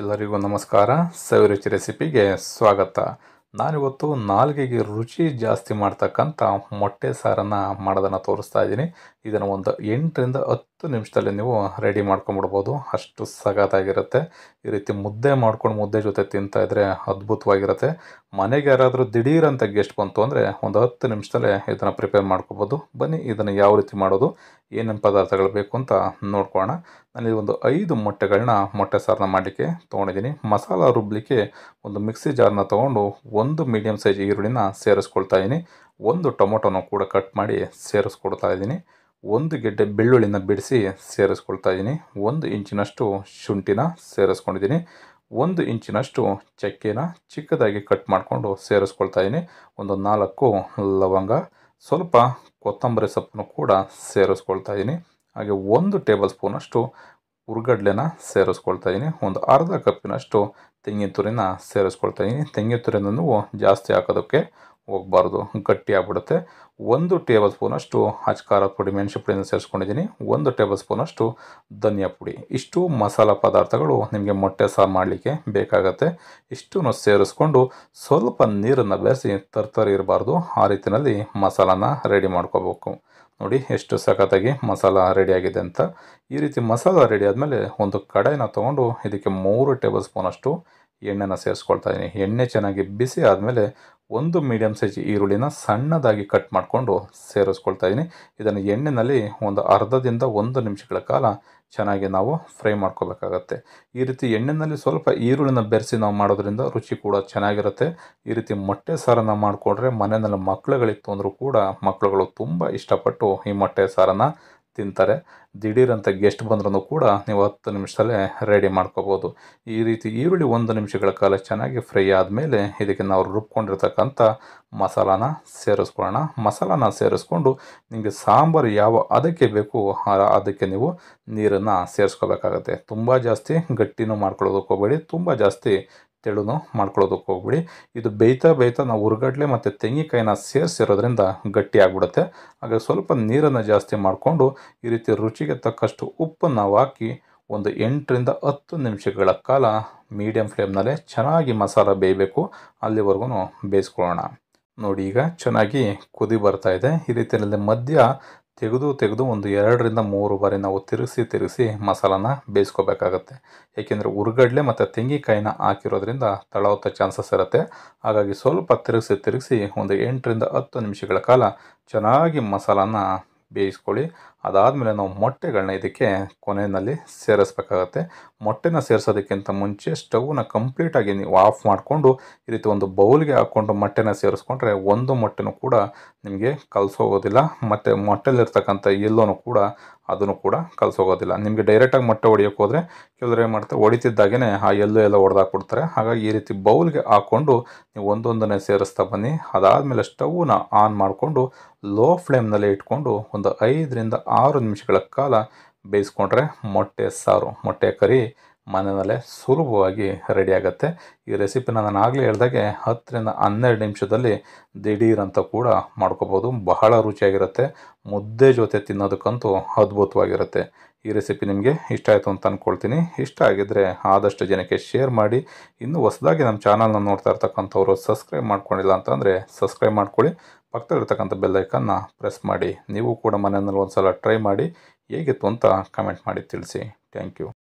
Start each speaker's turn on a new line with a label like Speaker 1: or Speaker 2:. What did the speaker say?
Speaker 1: ಎಲ್ಲರಿಗೂ ನಮಸ್ಕಾರ ರುಚಿ ರೆಸಿಪಿಗೆ ಸ್ವಾಗತ ನಾನಿವತ್ತು ನಾಲ್ಗೆಗೆ ರುಚಿ ಜಾಸ್ತಿ ಮಾಡ್ತಕ್ಕಂಥ ಮೊಟ್ಟೆ ಸಾರನ್ನು ಮಾಡೋದನ್ನು ತೋರಿಸ್ತಾ ಇದ್ದೀನಿ ಇದನ್ನು ಒಂದು ಎಂಟರಿಂದ ಹತ್ತು ನಿಮಿಷದಲ್ಲಿ ನೀವು ರೆಡಿ ಮಾಡ್ಕೊಂಬಿಡ್ಬೋದು ಅಷ್ಟು ಸಗದಾಗಿರುತ್ತೆ ಈ ರೀತಿ ಮುದ್ದೆ ಮಾಡ್ಕೊಂಡು ಮುದ್ದೆ ಜೊತೆ ತಿಂತ ಇದ್ದರೆ ಅದ್ಭುತವಾಗಿರುತ್ತೆ ಮನೆಗೆ ಯಾರಾದರೂ ದಿಢೀರಂತ ಗೆಸ್ಟ್ ಬಂತು ಅಂದರೆ ಒಂದು ಹತ್ತು ನಿಮಿಷದಲ್ಲೇ ಇದನ್ನು ಪ್ರಿಪೇರ್ ಮಾಡ್ಕೋಬೋದು ಬನ್ನಿ ಇದನ್ನು ಯಾವ ರೀತಿ ಮಾಡೋದು ಏನೇನು ಪದಾರ್ಥಗಳು ಬೇಕು ಅಂತ ನೋಡ್ಕೊಳ್ಳೋಣ ನಾನಿಲ್ಲಿ ಒಂದು ಐದು ಮೊಟ್ಟೆಗಳನ್ನ ಮೊಟ್ಟೆ ಸಾರನ್ನ ಮಾಡಲಿಕ್ಕೆ ತೊಗೊಂಡಿದ್ದೀನಿ ಮಸಾಲ ರುಬ್ಬಲಿಕ್ಕೆ ಒಂದು ಮಿಕ್ಸಿ ಜಾರನ್ನ ತೊಗೊಂಡು ಒಂದು ಮೀಡಿಯಮ್ ಸೈಜ್ ಈರುಳ್ಳಿನ ಸೇರಿಸ್ಕೊಳ್ತಾ ಇದ್ದೀನಿ ಒಂದು ಟೊಮೊಟೊನ ಕೂಡ ಕಟ್ ಮಾಡಿ ಸೇರಿಸ್ಕೊಳ್ತಾ ಇದ್ದೀನಿ ಒಂದು ಗೆಡ್ಡೆ ಬೆಳ್ಳುಳ್ಳಿನ ಬಿಡಿಸಿ ಸೇರಿಸ್ಕೊಳ್ತಾ ಇದ್ದೀನಿ ಒಂದು ಇಂಚಿನಷ್ಟು ಶುಂಠಿನ ಸೇರಿಸ್ಕೊಂಡಿದ್ದೀನಿ ಒಂದು ಇಂಚಿನಷ್ಟು ಚಕ್ಕೆನ ಚಿಕ್ಕದಾಗಿ ಕಟ್ ಮಾಡಿಕೊಂಡು ಸೇರಿಸ್ಕೊಳ್ತಾ ಇದ್ದೀನಿ ಒಂದು ನಾಲ್ಕು ಲವಂಗ ಸ್ವಲ್ಪ ಕೊತ್ತಂಬರಿ ಸೊಪ್ಪನ್ನು ಕೂಡ ಸೇರಿಸ್ಕೊಳ್ತಾ ಇದ್ದೀನಿ ಹಾಗೆ ಒಂದು ಟೇಬಲ್ ಸ್ಪೂನಷ್ಟು ಉರ್ಗಡ್ಲೆನ ಸೇರಿಸ್ಕೊಳ್ತಾ ಇದ್ದೀನಿ ಒಂದು ಅರ್ಧ ಕಪ್ಪಿನಷ್ಟು ತೆಂಗಿನ ತುರಿನ ಸೇರಿಸ್ಕೊಳ್ತಾ ಇದ್ದೀನಿ ತೆಂಗಿನ ತುರಿನ ಜಾಸ್ತಿ ಹಾಕೋದಕ್ಕೆ ಹೋಗಬಾರ್ದು ಗಟ್ಟಿ ಆಗ್ಬಿಡುತ್ತೆ ಒಂದು ಟೇಬಲ್ ಸ್ಪೂನಷ್ಟು ಅಚ್ಕಾರ ಪುಡಿ ಮೆಣಸು ಪುಡಿಯನ್ನು ಸೇರಿಸ್ಕೊಂಡಿದ್ದೀನಿ ಒಂದು ಟೇಬಲ್ ಸ್ಪೂನಷ್ಟು ಧನಿಯಾ ಪುಡಿ ಇಷ್ಟು ಮಸಾಲ ಪದಾರ್ಥಗಳು ನಿಮಗೆ ಮೊಟ್ಟೆ ಸಾರು ಮಾಡಲಿಕ್ಕೆ ಬೇಕಾಗತ್ತೆ ಇಷ್ಟನ್ನು ಸೇರಿಸ್ಕೊಂಡು ಸ್ವಲ್ಪ ನೀರನ್ನು ಬೆರೆಸಿ ತರ್ತರಿ ಇರಬಾರ್ದು ಆ ರೀತಿಯಲ್ಲಿ ಮಸಾಲಾನ ರೆಡಿ ಮಾಡ್ಕೋಬೇಕು ನೋಡಿ ಎಷ್ಟು ಸಖತ್ತಾಗಿ ಮಸಾಲ ರೆಡಿಯಾಗಿದೆ ಅಂತ ಈ ರೀತಿ ಮಸಾಲ ರೆಡಿ ಆದಮೇಲೆ ಒಂದು ಕಡಾಯಿನ ತೊಗೊಂಡು ಇದಕ್ಕೆ ಮೂರು ಟೇಬಲ್ ಸ್ಪೂನಷ್ಟು ಎಣ್ಣೆನ ಸೇರಿಸ್ಕೊಳ್ತಾ ಇದ್ದೀನಿ ಎಣ್ಣೆ ಚೆನ್ನಾಗಿ ಬಿಸಿ ಆದಮೇಲೆ ಒಂದು ಮೀಡಿಯಂ ಸೈಜ್ ಈರುಳ್ಳಿನ ಸಣ್ಣದಾಗಿ ಕಟ್ ಮಾಡಿಕೊಂಡು ಸೇರಿಸ್ಕೊಳ್ತಾ ಇದ್ದೀನಿ ಇದನ್ನು ಎಣ್ಣೆನಲ್ಲಿ ಒಂದು ಅರ್ಧದಿಂದ ಒಂದು ನಿಮಿಷಗಳ ಕಾಲ ಚೆನ್ನಾಗಿ ನಾವು ಫ್ರೈ ಮಾಡ್ಕೋಬೇಕಾಗತ್ತೆ ಈ ರೀತಿ ಎಣ್ಣೆಯಲ್ಲಿ ಸ್ವಲ್ಪ ಈರುಳ್ಳಿನ ಬೆರೆಸಿ ನಾವು ಮಾಡೋದ್ರಿಂದ ರುಚಿ ಕೂಡ ಚೆನ್ನಾಗಿರುತ್ತೆ ಈ ರೀತಿ ಮೊಟ್ಟೆ ಸಾರನ್ನು ಮಾಡಿಕೊಂಡ್ರೆ ಮನೆಯಲ್ಲಿ ಮಕ್ಕಳುಗಳಿತ್ತು ಅಂದರೂ ಕೂಡ ಮಕ್ಕಳುಗಳು ತುಂಬ ಇಷ್ಟಪಟ್ಟು ಈ ಮೊಟ್ಟೆ ಸಾರನ್ನು ತಿಂತಾರೆ ದಿಢೀರಂತ ಗೆಸ್ಟ್ ಬಂದ್ರೂ ಕೂಡ ನೀವು ಹತ್ತು ನಿಮಿಷದಲ್ಲೇ ರೆಡಿ ಮಾಡ್ಕೋಬೋದು ಈ ರೀತಿ ಈರುಳ್ಳಿ ಒಂದು ನಿಮಿಷಗಳ ಕಾಲ ಚೆನ್ನಾಗಿ ಫ್ರೈ ಆದಮೇಲೆ ಇದಕ್ಕೆ ನಾವು ರುಬ್ಕೊಂಡಿರ್ತಕ್ಕಂಥ ಮಸಾಲಾನ ಸೇರಿಸ್ಕೊಳ್ಳೋಣ ಮಸಾಲಾನ ಸೇರಿಸ್ಕೊಂಡು ನಿಮಗೆ ಸಾಂಬಾರು ಯಾವ ಅದಕ್ಕೆ ಬೇಕು ಅದಕ್ಕೆ ನೀವು ನೀರನ್ನು ಸೇರಿಸ್ಕೋಬೇಕಾಗತ್ತೆ ತುಂಬ ಜಾಸ್ತಿ ಗಟ್ಟಿನೂ ಮಾಡ್ಕೊಳ್ಳೋದಕ್ಕೆ ತುಂಬ ಜಾಸ್ತಿ ತೆಳುನು ಮಾಡ್ಕೊಳ್ಳೋದಕ್ಕೆ ಹೋಗ್ಬಿಡಿ ಇದು ಬೇಯ್ತಾ ಬೇಯ್ತಾ ನಾವು ಉರ್ಗಡ್ಲೆ ಮತ್ತು ತೆಂಗಿನಕಾಯಿನ ಸೇರಿಸಿರೋದ್ರಿಂದ ಗಟ್ಟಿ ಆಗ್ಬಿಡುತ್ತೆ ಹಾಗೆ ಸ್ವಲ್ಪ ನೀರನ್ನು ಜಾಸ್ತಿ ಮಾಡಿಕೊಂಡು ಈ ರೀತಿ ರುಚಿಗೆ ತಕ್ಕಷ್ಟು ಉಪ್ಪನ್ನು ನಾವು ಹಾಕಿ ಒಂದು ಎಂಟರಿಂದ ಹತ್ತು ನಿಮಿಷಗಳ ಕಾಲ ಮೀಡಿಯಮ್ ಫ್ಲೇಮ್ನಲ್ಲೇ ಚೆನ್ನಾಗಿ ಮಸಾಲ ಬೇಯಬೇಕು ಅಲ್ಲಿವರೆಗೂ ಬೇಯಿಸ್ಕೊಳ್ಳೋಣ ನೋಡಿ ಈಗ ಚೆನ್ನಾಗಿ ಕುದಿ ಬರ್ತಾ ಇದೆ ಈ ರೀತಿಯಲ್ಲಿ ಮಧ್ಯ ತೆಗೆದು ತೆಗೆದು ಒಂದು ಎರಡರಿಂದ ಮೂರು ಬಾರಿ ನಾವು ತಿರುಗಿಸಿ ತಿರುಗಿಸಿ ಮಸಾಲಾನ ಬೇಯಿಸ್ಕೋಬೇಕಾಗತ್ತೆ ಏಕೆಂದರೆ ಉರುಗಡ್ಲೆ ಮತ್ತು ತೆಂಗಿಕಾಯಿನ ಹಾಕಿರೋದ್ರಿಂದ ತಳವತ್ತ ಚಾನ್ಸಸ್ ಇರುತ್ತೆ ಹಾಗಾಗಿ ಸ್ವಲ್ಪ ತಿರುಗಿಸಿ ತಿರುಗಿಸಿ ಒಂದು ಎಂಟರಿಂದ ಹತ್ತು ನಿಮಿಷಗಳ ಕಾಲ ಚೆನ್ನಾಗಿ ಮಸಾಲಾನ ಬೇಯಿಸ್ಕೊಳ್ಳಿ ಅದಾದಮೇಲೆ ನಾವು ಮೊಟ್ಟೆಗಳನ್ನ ಇದಕ್ಕೆ ಕೊನೆಯಲ್ಲಿ ಸೇರಿಸ್ಬೇಕಾಗತ್ತೆ ಮೊಟ್ಟೆನ ಸೇರಿಸೋದಕ್ಕಿಂತ ಮುಂಚೆ ಸ್ಟವ್ನ ಕಂಪ್ಲೀಟಾಗಿ ನೀವು ಆಫ್ ಮಾಡಿಕೊಂಡು ಈ ರೀತಿ ಒಂದು ಬೌಲ್ಗೆ ಹಾಕ್ಕೊಂಡು ಮೊಟ್ಟೆನ ಸೇರಿಸ್ಕೊಂಡ್ರೆ ಒಂದು ಮೊಟ್ಟೆನೂ ಕೂಡ ನಿಮಗೆ ಕಲಿಸೋಗೋದಿಲ್ಲ ಮತ್ತು ಮೊಟ್ಟೆಲಿರ್ತಕ್ಕಂಥ ಯಲ್ಲೋನೂ ಕೂಡ ಅದನ್ನು ಕೂಡ ಕಲಸೋಗೋದಿಲ್ಲ ನಿಮಗೆ ಡೈರೆಕ್ಟಾಗಿ ಮೊಟ್ಟೆ ಹೊಡಿಯೋಕೆ ಹೋದರೆ ಕೆಲವರು ಏನು ಮಾಡ್ತಾರೆ ಹೊಡಿತಿದ್ದಾಗೇ ಆ ಎಲ್ಲು ಎಲ್ಲ ಹೊಡೆದಾಕ್ಬಿಡ್ತಾರೆ ಹಾಗಾಗಿ ಈ ರೀತಿ ಬೌಲ್ಗೆ ಹಾಕ್ಕೊಂಡು ನೀವು ಒಂದೊಂದನ್ನೇ ಸೇರಿಸ್ತಾ ಬನ್ನಿ ಅದಾದಮೇಲೆ ಸ್ಟವ್ನ ಆನ್ ಮಾಡಿಕೊಂಡು ಲೋ ಫ್ಲೇಮ್ನಲ್ಲಿ ಇಟ್ಕೊಂಡು ಒಂದು ಐದರಿಂದ ಆರು ನಿಮಿಷಗಳ ಕಾಲ ಬೇಯಿಸ್ಕೊಂಡ್ರೆ ಮೊಟ್ಟೆ ಸಾರು ಮೊಟ್ಟೆ ಕರಿ ಮನೆಯಲ್ಲೇ ಸುಲಭವಾಗಿ ರೆಡಿ ಆಗುತ್ತೆ ಈ ರೆಸಿಪಿನ ನಾನು ಆಗಲೇ ಹೇಳಿದಾಗೆ ಹತ್ತರಿಂದ ಹನ್ನೆರಡು ನಿಮಿಷದಲ್ಲಿ ದಿಢೀರಂತ ಅಂತ ಕೂಡ ಮಾಡ್ಕೋಬೋದು ಬಹಳ ರುಚಿಯಾಗಿರುತ್ತೆ ಮುದ್ದೆ ಜೊತೆ ತಿನ್ನೋದಕ್ಕಂತೂ ಅದ್ಭುತವಾಗಿರುತ್ತೆ ಈ ರೆಸಿಪಿ ನಿಮಗೆ ಇಷ್ಟ ಆಯಿತು ಅಂತ ಅಂದ್ಕೊಳ್ತೀನಿ ಇಷ್ಟ ಆಗಿದ್ದರೆ ಆದಷ್ಟು ಜನಕ್ಕೆ ಶೇರ್ ಮಾಡಿ ಇನ್ನೂ ಹೊಸದಾಗಿ ನಮ್ಮ ಚಾನಲ್ನ ನೋಡ್ತಾ ಇರ್ತಕ್ಕಂಥವ್ರು ಸಬ್ಸ್ಕ್ರೈಬ್ ಮಾಡ್ಕೊಂಡಿಲ್ಲ ಅಂತಂದರೆ ಸಬ್ಸ್ಕ್ರೈಬ್ ಮಾಡ್ಕೊಳ್ಳಿ ಪಕ್ಕದಲ್ಲಿರ್ತಕ್ಕಂಥ ಬೆಲ್ಲೈಕನ್ನ ಪ್ರೆಸ್ ಮಾಡಿ ನೀವು ಕೂಡ ಮನೆಯಲ್ಲಿ ಒಂದು ಸಲ ಟ್ರೈ ಮಾಡಿ ಹೇಗಿತ್ತು ಅಂತ ಕಮೆಂಟ್ ಮಾಡಿ ತಿಳಿಸಿ ಥ್ಯಾಂಕ್ ಯು